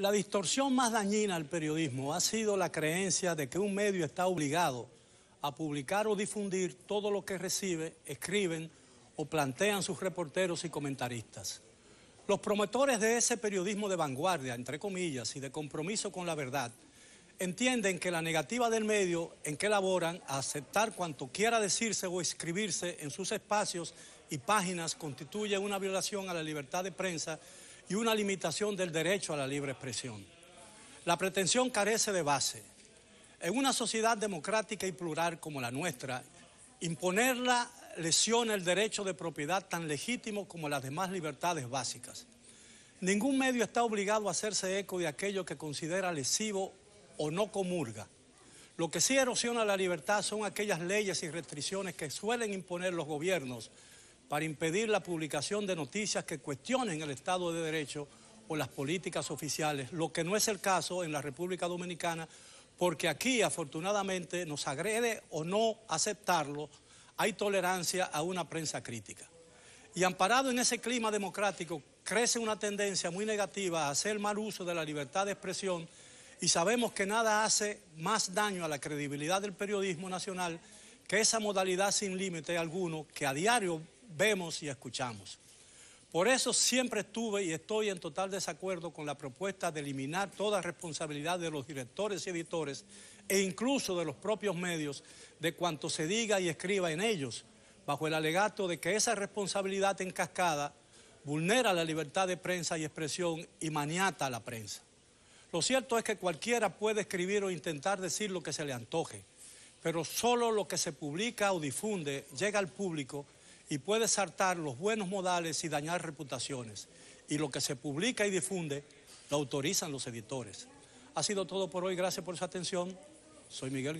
La distorsión más dañina al periodismo ha sido la creencia de que un medio está obligado a publicar o difundir todo lo que recibe, escriben o plantean sus reporteros y comentaristas. Los promotores de ese periodismo de vanguardia, entre comillas, y de compromiso con la verdad, entienden que la negativa del medio en que elaboran a aceptar cuanto quiera decirse o escribirse en sus espacios y páginas constituye una violación a la libertad de prensa y una limitación del derecho a la libre expresión. La pretensión carece de base. En una sociedad democrática y plural como la nuestra, imponerla lesiona el derecho de propiedad tan legítimo como las demás libertades básicas. Ningún medio está obligado a hacerse eco de aquello que considera lesivo o no comurga. Lo que sí erosiona la libertad son aquellas leyes y restricciones que suelen imponer los gobiernos para impedir la publicación de noticias que cuestionen el Estado de Derecho o las políticas oficiales, lo que no es el caso en la República Dominicana, porque aquí afortunadamente nos agrede o no aceptarlo, hay tolerancia a una prensa crítica. Y amparado en ese clima democrático, crece una tendencia muy negativa a hacer mal uso de la libertad de expresión y sabemos que nada hace más daño a la credibilidad del periodismo nacional que esa modalidad sin límite alguno que a diario vemos y escuchamos. Por eso siempre estuve y estoy en total desacuerdo con la propuesta de eliminar toda responsabilidad de los directores y editores e incluso de los propios medios de cuanto se diga y escriba en ellos, bajo el alegato de que esa responsabilidad en cascada vulnera la libertad de prensa y expresión y maniata a la prensa. Lo cierto es que cualquiera puede escribir o intentar decir lo que se le antoje, pero solo lo que se publica o difunde llega al público y puede saltar los buenos modales y dañar reputaciones. Y lo que se publica y difunde lo autorizan los editores. Ha sido todo por hoy. Gracias por su atención. Soy Miguel Guerrero.